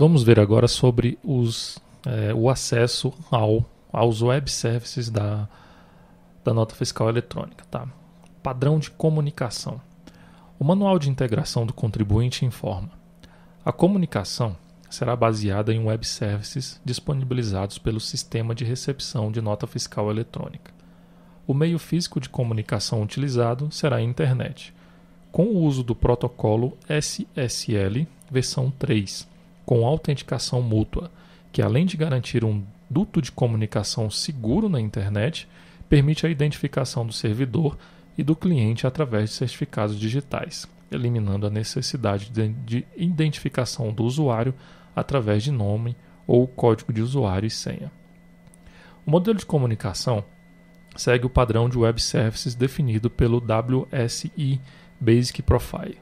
Vamos ver agora sobre os, é, o acesso ao, aos web services da, da nota fiscal eletrônica. Tá? Padrão de comunicação. O Manual de Integração do Contribuinte informa: a comunicação será baseada em web services disponibilizados pelo Sistema de Recepção de Nota Fiscal Eletrônica. O meio físico de comunicação utilizado será a internet, com o uso do protocolo SSL versão 3 com autenticação mútua, que além de garantir um duto de comunicação seguro na internet, permite a identificação do servidor e do cliente através de certificados digitais, eliminando a necessidade de identificação do usuário através de nome ou código de usuário e senha. O modelo de comunicação segue o padrão de web services definido pelo WSI Basic Profile.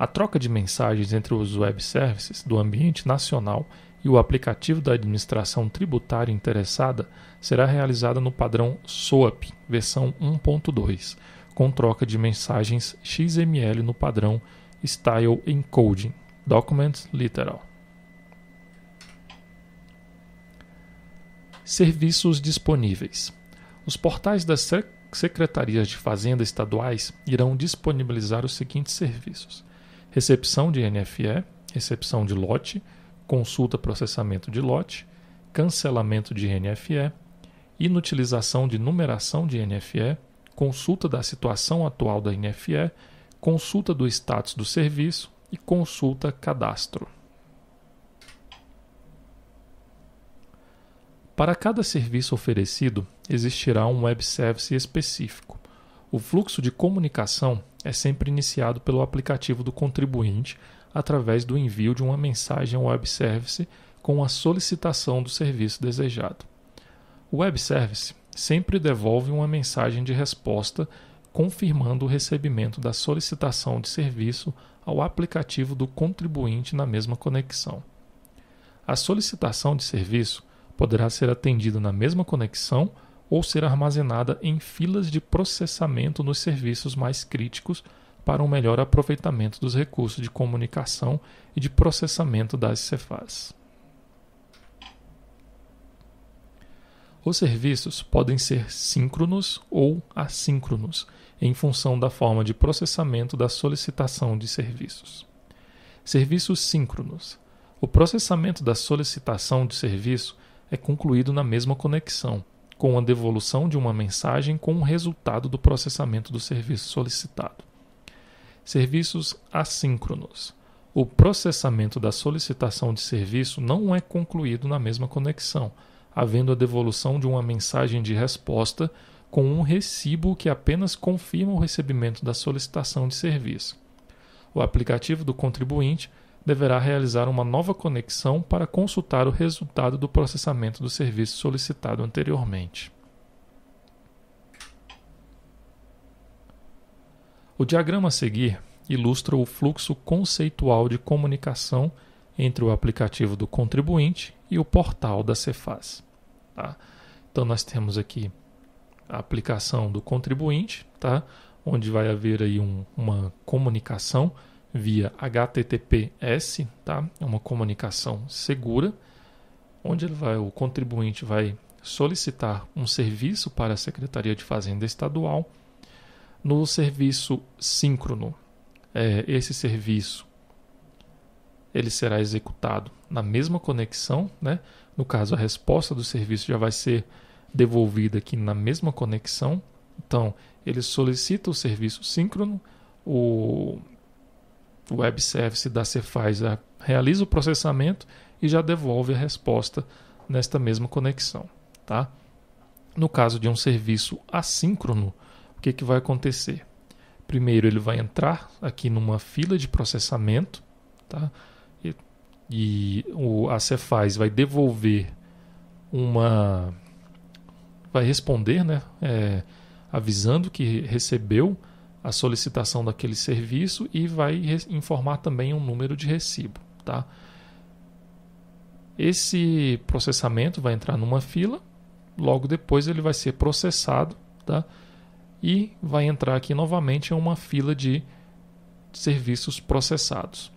A troca de mensagens entre os web services do ambiente nacional e o aplicativo da administração tributária interessada será realizada no padrão SOAP, versão 1.2, com troca de mensagens XML no padrão Style Encoding, Document Literal. Serviços disponíveis. Os portais das secretarias de fazenda estaduais irão disponibilizar os seguintes serviços: recepção de NFE, recepção de lote, consulta processamento de lote, cancelamento de NFE, inutilização de numeração de NFE, consulta da situação atual da NFE, consulta do status do serviço e consulta cadastro. Para cada serviço oferecido, existirá um web service específico. O fluxo de comunicação é sempre iniciado pelo aplicativo do contribuinte através do envio de uma mensagem ao web service com a solicitação do serviço desejado. O web service sempre devolve uma mensagem de resposta confirmando o recebimento da solicitação de serviço ao aplicativo do contribuinte na mesma conexão. A solicitação de serviço poderá ser atendida na mesma conexão ou ser armazenada em filas de processamento nos serviços mais críticos para um melhor aproveitamento dos recursos de comunicação e de processamento das Cefas. Os serviços podem ser síncronos ou assíncronos, em função da forma de processamento da solicitação de serviços. Serviços síncronos. O processamento da solicitação de serviço é concluído na mesma conexão, com a devolução de uma mensagem com o resultado do processamento do serviço solicitado. Serviços assíncronos. O processamento da solicitação de serviço não é concluído na mesma conexão, havendo a devolução de uma mensagem de resposta com um recibo que apenas confirma o recebimento da solicitação de serviço. O aplicativo do contribuinte deverá realizar uma nova conexão para consultar o resultado do processamento do serviço solicitado anteriormente. O diagrama a seguir ilustra o fluxo conceitual de comunicação entre o aplicativo do contribuinte e o portal da Cefaz. Tá? Então nós temos aqui a aplicação do contribuinte, tá? onde vai haver aí um, uma comunicação via HTTPS, tá? É uma comunicação segura, onde ele vai, o contribuinte vai solicitar um serviço para a Secretaria de Fazenda Estadual no serviço síncrono. É, esse serviço ele será executado na mesma conexão, né? No caso, a resposta do serviço já vai ser devolvida aqui na mesma conexão. Então, ele solicita o serviço síncrono, o web service da Cefaz ah, realiza o processamento e já devolve a resposta nesta mesma conexão. Tá? No caso de um serviço assíncrono, o que, que vai acontecer? Primeiro, ele vai entrar aqui numa fila de processamento tá? e, e o, a Cefaz vai devolver uma. vai responder, né? É, avisando que recebeu a solicitação daquele serviço e vai informar também um número de recibo, tá? Esse processamento vai entrar numa fila, logo depois ele vai ser processado, tá? E vai entrar aqui novamente em uma fila de serviços processados.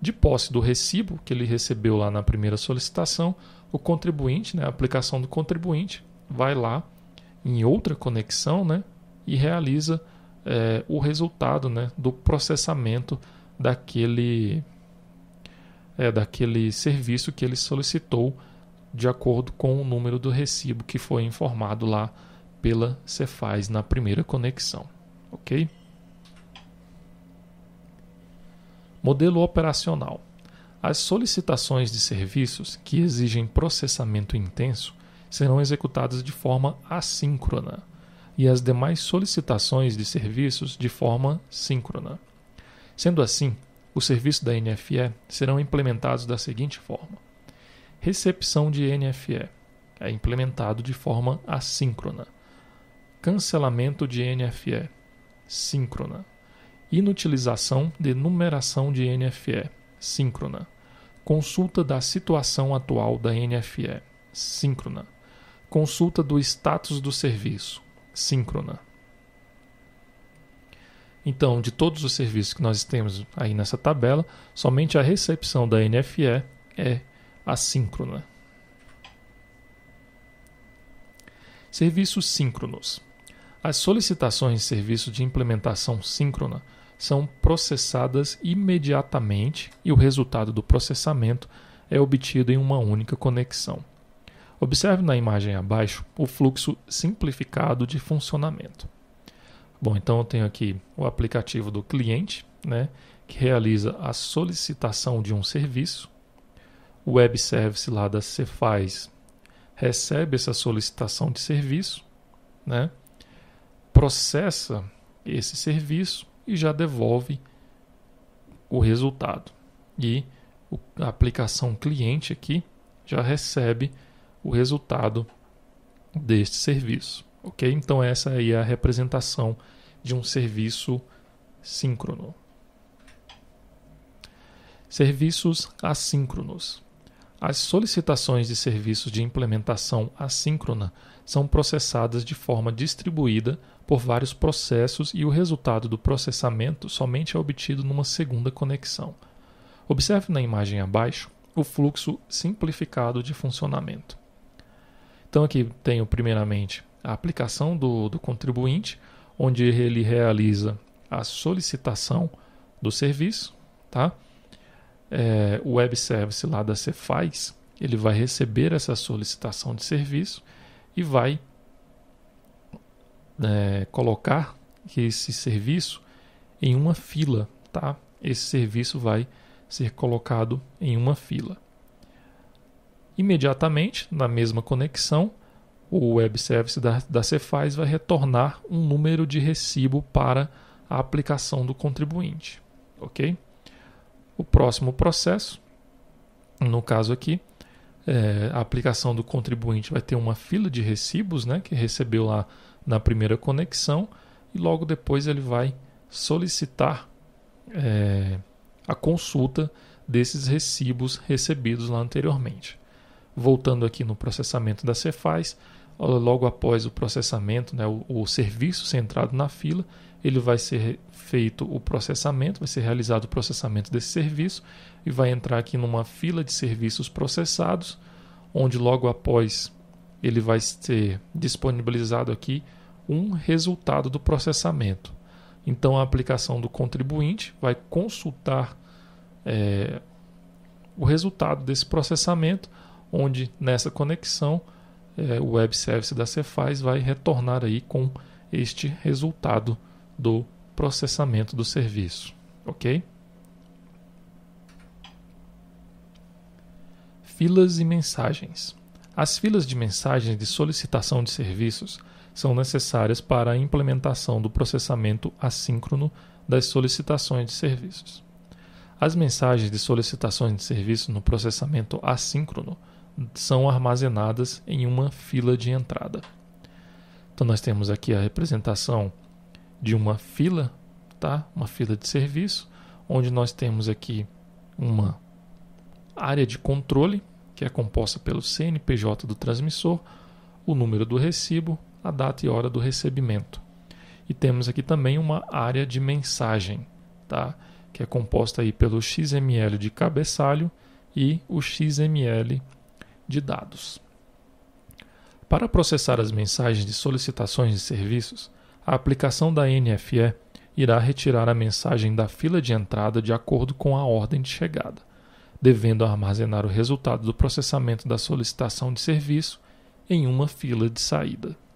De posse do recibo que ele recebeu lá na primeira solicitação, o contribuinte, né, a aplicação do contribuinte, vai lá em outra conexão né, e realiza é, o resultado né, do processamento daquele, é, daquele serviço que ele solicitou de acordo com o número do recibo que foi informado lá pela Cefaz na primeira conexão. Ok? Modelo operacional. As solicitações de serviços que exigem processamento intenso serão executadas de forma assíncrona e as demais solicitações de serviços de forma síncrona. Sendo assim, os serviços da NFE serão implementados da seguinte forma: recepção de NFE é implementado de forma assíncrona, cancelamento de NFE síncrona, inutilização de numeração de NFE síncrona, consulta da situação atual da NFE síncrona, consulta do status do serviço síncrona. Então, de todos os serviços que nós temos aí nessa tabela, somente a recepção da NFE é assíncrona. Serviços síncronos. As solicitações de serviço de implementação síncrona são processadas imediatamente e o resultado do processamento é obtido em uma única conexão. Observe na imagem abaixo o fluxo simplificado de funcionamento. Bom, então eu tenho aqui o aplicativo do cliente, né, que realiza a solicitação de um serviço. O web service lá da Cefaz recebe essa solicitação de serviço, né, processa esse serviço e já devolve o resultado. E a aplicação cliente aqui já recebe o resultado deste serviço. Ok? Então, essa aí é a representação de um serviço síncrono. Serviços assíncronos. As solicitações de serviços de implementação assíncrona são processadas de forma distribuída por vários processos e o resultado do processamento somente é obtido numa segunda conexão. Observe na imagem abaixo o fluxo simplificado de funcionamento. Então aqui tenho primeiramente a aplicação do, do contribuinte, onde ele realiza a solicitação do serviço, tá? É, o web service lá da Cefaz, ele vai receber essa solicitação de serviço e vai é, colocar esse serviço em uma fila, tá? Esse serviço vai ser colocado em uma fila imediatamente, na mesma conexão, o web service da, da Cefaz vai retornar um número de recibo para a aplicação do contribuinte. Ok? O próximo processo, no caso aqui, é, a aplicação do contribuinte vai ter uma fila de recibos né, que recebeu lá na primeira conexão e logo depois ele vai solicitar é, a consulta desses recibos recebidos lá anteriormente voltando aqui no processamento da Cefaz, logo após o processamento, né, o, o, serviço centrado na fila, ele vai ser feito o processamento, vai ser realizado o processamento desse serviço e vai entrar aqui numa fila de serviços processados, onde logo após ele vai ser disponibilizado aqui um resultado do processamento. Então a aplicação do contribuinte vai consultar é, o resultado desse processamento onde nessa conexão é, o web service da Cefaz vai retornar aí com este resultado do processamento do serviço, ok? Filas e mensagens. As filas de mensagens de solicitação de serviços são necessárias para a implementação do processamento assíncrono das solicitações de serviços. As mensagens de solicitações de serviços no processamento assíncrono são armazenadas em uma fila de entrada. Então nós temos aqui a representação de uma fila, tá? Uma fila de serviço, onde nós temos aqui uma área de controle, que é composta pelo CNPJ do transmissor, o número do recibo, a data e hora do recebimento. E temos aqui também uma área de mensagem, tá? Que é composta aí pelo XML de cabeçalho e o XML de dados. Para processar as mensagens de solicitações de serviços, a aplicação da NFE irá retirar a mensagem da fila de entrada de acordo com a ordem de chegada, devendo armazenar o resultado do processamento da solicitação de serviço em uma fila de saída.